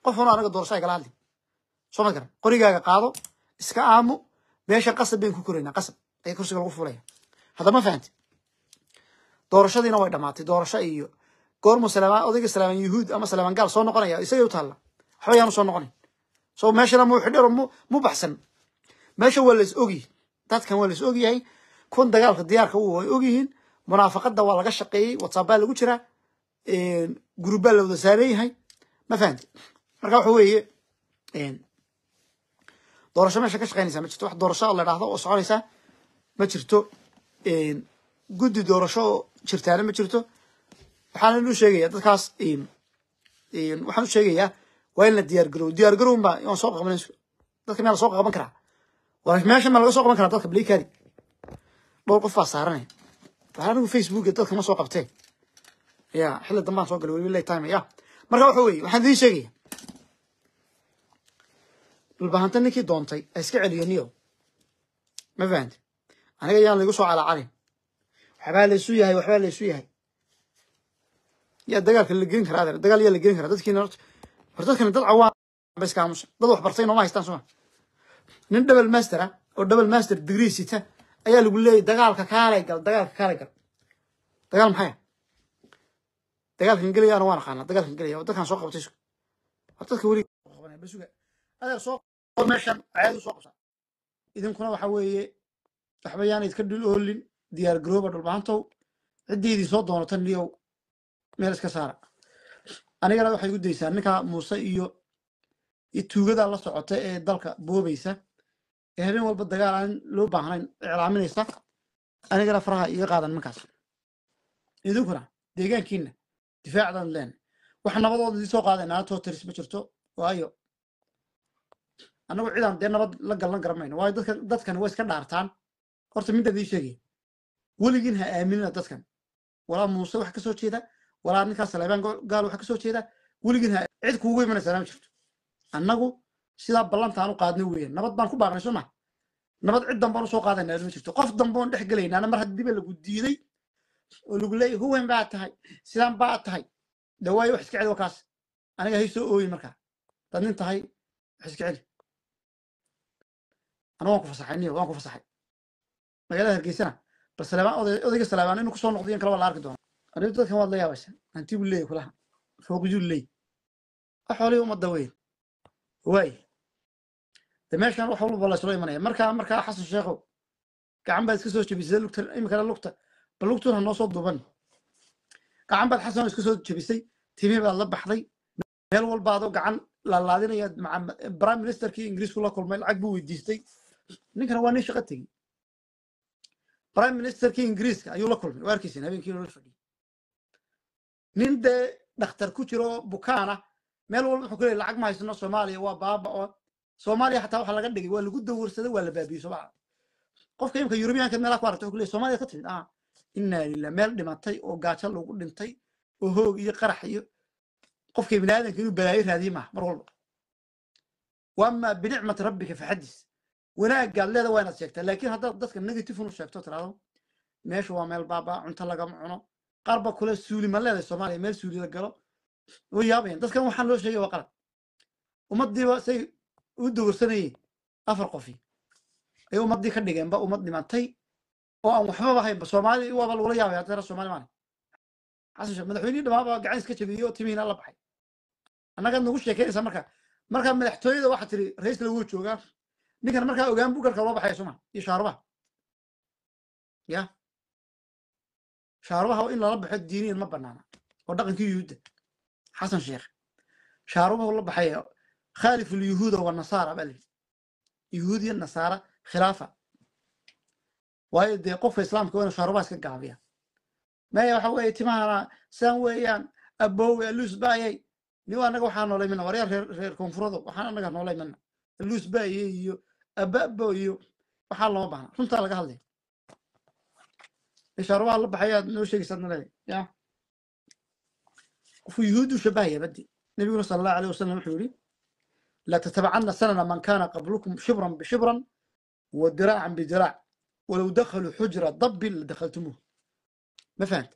qof hono anaga doorasho ay kala hadli soo ma karan qorigaaga qaado iska aamu meesha qasab baynu ku koraynaa qasab ayaa kursiga lagu fuulaya haddama fahanti doorashadiina way dhamaatay doorasho iyo goormu odayga salaaman yuhuud ama salaaman soo noqonaya isaga u taalla waxba yaanu soo noqonayn so meeshana mwxidheero mu baxsan meesha waa las ogyihi dadkan waa las ogyahay kun dagaalka diyaarka u way ogyihiin munaafaqada waa laga shaqeeyey whatsapp baa lagu jiraa gurubaa baa wada saaran yahay ma fahamti marka waxa weeye doorasho meesha ka shaqeynaysa ma jirto wax doorasho la dhahdo oo soconaysa ma jirto guddi doorasho oo jirtaana ma jirto waxaan u sheegayaa dadkaas waxaan u sheegayaa waa in la diyaargarow diyaargarowin baa inaan soo qaqbanayso dadka miyaa lasoo qaqban karaa waa meeshan maa laga soo qaban karaa dadka blakadi dhowr qof baa saaranaya waxaa anigu facebooka dadka ma soo qabtee ya xilli dambaan soo galay weli time ya marka waxa weye waxaan idiin sheegaya dhulbahanta ninkii doontay ha iska celiyo niyo ma fahante aniga yaan laigu soo calacalin waxbaa laysu yahay waxbaa laysu yahay yaa dagaalka la gelin karaa adeer dagaal yaa la gelin karaa dadkiina hortadkani dad cawaa iska aamusan dad wax bartay nooma haystaan sooma nin double master ah oo double master degree sita ayaa lagu leeyay dagaalka kaalay gal dagaalka kaalay gal dagaal maxay dagaalkan gelayaana waan aqaanaa dagaalkan gelaya dadkan soo qabtay dadka weli qabanaya basuga adeer soo qabo meeshan ceedu soo qabsa idinkuna waxa weeye waxba yaanayd ka dhul oolin diyaar garooba dhulbaantow ciddii soo doonatan niyow meel iska saara anigana waxay igu daysaa ninka muuse iyo tuugada la socota ee dalka boobaysa ee habeen walba dagaal aan loo baahnayn iclaaminaysa anigana faraha iga qaadan markaas idinkuna deegaankiina difaacdan leena waxa nabadooda idin soo qaadayna atoo tiris ma jirto waayo annagu cidaan dee nabad la gallan garamayno waayo dadkan way iska dhaartaan horta midaan idiin sheegaya weligiin ha aaminina dadkan walaa muuse wax ka soo jeeda walaa ninkaas salebaan gaal waxaa kasoo jeeda weligin ha cid kuugu imana salaam jirto annagu sidaa ballantaan u qaadnay weeyaan nabad baan ku baaqnay soo maa nabad cid dambaan usoo qaadayna ma jirto qof damboon dhex gelaynaana mar haddiiba lagu diiday oo lagu leeyay huwen baa tahay sidaan baa tahay dhawaayo wax iska celi waa aniga hay soo ooyin markaa dad nin tahay wax iska celi anigu waan ku fasaxay niyo waan ku fasaxay magaalada hargeysana bal salaabaan odayga salaabaan inuu kusoo noqdo yan la arki doona hadii dadkan waad la yaabaysa hanti buu leeyahy kulaha fooqijuu leey wax xoolihii umada weyn waay de meeshan wax walba la imanaya markaa markaa xasan sheekhow gacan baad iska soo jebisay lugta imikana lugta bal lugtun ha soo duban gacan baad xasanoo iska soo jebisay timi baad la baxday meel walbaadoo gacan laalaadinaya prime ministerkii ingiriisku la kulmay lacag buu weydiistay ninkana waa nin shaqo tegey prime ministerkii ingiriiska ayuu la kulmay waa arkeysin habeenkii loola fadhiyay nin dee dhakhtar ku jiro bukaana meel walba wuxuu ku lacag ma haysano soomaaliya waa baaba-o soomaaliya xataa waxaa laga dhigay waa lagu dawursaday waa la baabiyo sooma qofka imika yurubiyaanka meelaha ku aragtay wuxuu leey soomaliya ka timid ah inaa lillah meel dhimatay oo gaajo lagu dhintay oo hoog iyo qarax iyo qofkay bini aadanka inuu balaayo raadiye maaha mar walba waama binicmati rabbika faxadis wanaagaad leeda waa inaad sheegtaa laakiin haddaad dadka negative unu sheegto tirahdo meeshu waa meel baaba cunto lagama cuno qaarba kule suuli ma leedahay soomaaliya meel suuli la galo way yaabayan dadkan waxaan loo sheegay waa qalad ummaddiiba say u dogorsanayeen afar qofi ayay ummaddii ka dhigeenba ummad dhimatay oo aan waxbaba haynba soomaalida waaba lagula yaabaya hadeera somali maana xasan sheekh madaxweynihii dhamaanba gacan iska jabiyey oo timihiina la baxay annagaad nagu sheekeynaysaa marka marka madaxtooyada waxaa tiri raisla wuu joogaa ninkan markaa ogaan bugarka loo baxaya soma iyo shaaruba ya shaarubaha in lala baxo diiniyan ma banaana oo dhaqankii yuhuudda xasan sheekh shaarubahu la baxaya khaalif ulyuhuuda wanasaara baa layidhi yuhuudiya nasaara khilaafa waayo dee qofka islaamka waa shaarubaha iska gaabiya maya waxa weeye timahana saan weeyaan aboowe aluus baayay niw annaga waxaa noolay mina waryaal reer reer koonfurado waxaan annaga noolay mina aluus baayay iyo ababo iyo waxaa loo bahnaa runtaa laga hadlay ishaar waa la baxay aad noo sheegaysaad naleeday ya qofku yuhuudu shabahaya badi nabiguna sala allahu alayh wasalam wuxuu yidhi la sanana man kana qablukum shibran bishibran wa diraacan bidiraac walow dakhaluu xujra dabbin la dakhaltumuuh ma fahamta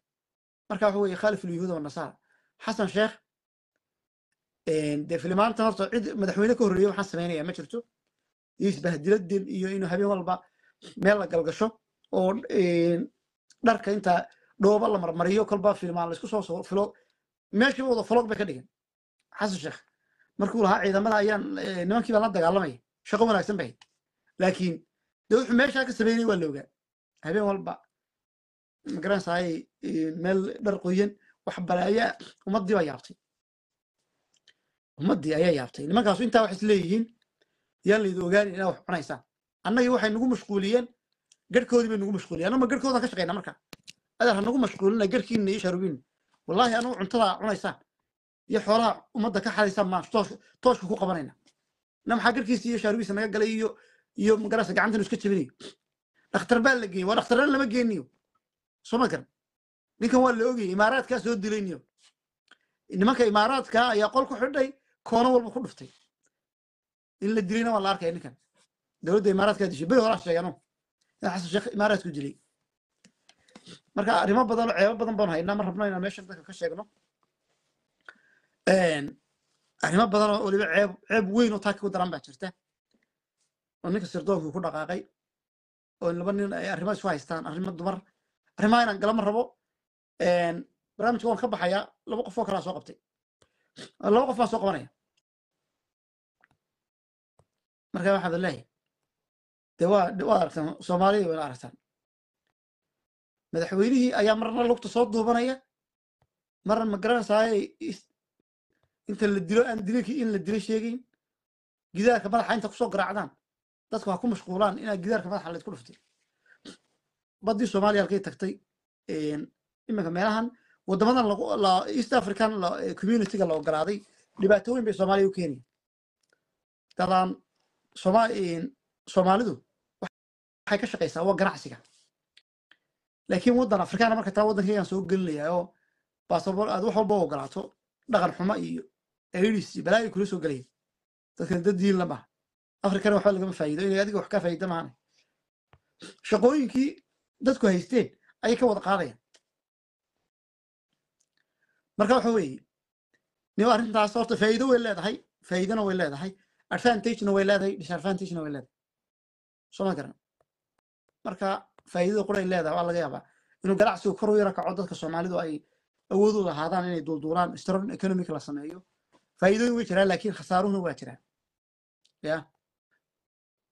marka waxa weeye khaalif lyuhuuda wanasaara xasan sheekh dee filimaantan horta cid madaxweyne ka horreeya waxaan samaynayaa ma jirto iyo isbahdiladin iyo inuu habeen walba meel la galgasho oo dharka intaa dhooba la marmariyo kolbaa filmaan laisku soo filo meeshiiba wada fulood bay ka dhigan xasan sheekh markuu lahaa ciidamada ayaan nimankii baa la dagaalamaya shaqo wanaagsan bay laakiin dee wuxuu meeshaa ka sameynaya waa la ogaa habeen walba magaranaysaay meel dhar qoyan wax balaaya ummaddii baa yaabtay ummaddii ayaa yaabtay nimankaasu intaa waxay isleeyihiin yaan layda ogaanayn inaa wax cunaysaan annagii waxay nagu mashquuliyeen garkoodii bay nagu mashquuliya anuma garhkoodan ka shaqeyna marka adeer hanagu mashquulina garhkiina iyo sharubiina wallaahi anugu cuntadaa cunaysaan iyo xoolaha ummadda ka xadaysaan maan tooshka ku qabanayna na maxaa garkiisa iyo shaarubiisa naga galay iyo iyo magarasa gacantan iska jebinayo dhakhtar baa la geeyey waa dhakhtarna lama geeniyo sooma garan ninkan waa la ogayay imaaraadkaa soo dilayniyo nimanka imaaraadka ayaa qol ku xidhay koono walba ku dhuftay in la dilayna waa la arkaya ninkan dowladda imaaraadkaa dishay beri horaa sheegano xasan sheekh imaaraadku dilay marka arrimo badan oo ceebo badan baanu haynaa ma rabno inaan meeshan dadka ka sheegno arrimo badan oo waliba ceeb ceeb weyn oo taa kagu daran baa jirta oo ninka sirdoonkii ku dhaqaaqay oo laba nin ay arrimo isu haystaan arrimo dumar arrimaha inaan ma rabo barnaamijka waan ka baxayaa laba qof oo kalaa soo qabtay laba qof baan soo qabanaya marka waxaad leeyahay de wa waa aragtaan soomaalida wayna aragtaan madaxweynihii ayaa marna lugta soo duubanaya marna ma garanaysaa inta la dilo aan dilankii in la dilo sheegayn gidaarka madaxa inta kusoo garaacdaan dadku waa ku mashquulaan inaa gidaarka madaxa laysku dhuftay baddii soomaaliya halkay tagtay iminka meelahan waddamadan east african communityga la ogolaaday dhibaatooyin bay soomaaliya u keenayan dadaan soomaalidu waxay ka shaqaysaa waa ganacsiga laakiin waddan afrikaana marka taa waddankaygaan soo gelinayaa oo baasabor aad wax walba ogolaato dhaqan xumo iyo airis iyo balaaya kula soo gelayin dadkan dad diin la afrikana waxba lagama faa'iido inay adiga wax ka faa'iida maana shaqooyinkii dadku haysteen ayay ka wada qaadayaan marka waxa weeye niba arrintaas horta faa'iido way leedahay faa'iidona way leedahay advantagena way leedahay disadvantagena way leedahay soo ma garan marka faa'iidada qur ay leedahay waa laga yaabaa inuu ganacsigu kor u yara kaco dadka soomaalidu ay awood ahaadaan inay duulduulaan strong economic la sameeyo faa'iidooyin way jiraan laakiin khasaaruhuna waa jiraan yah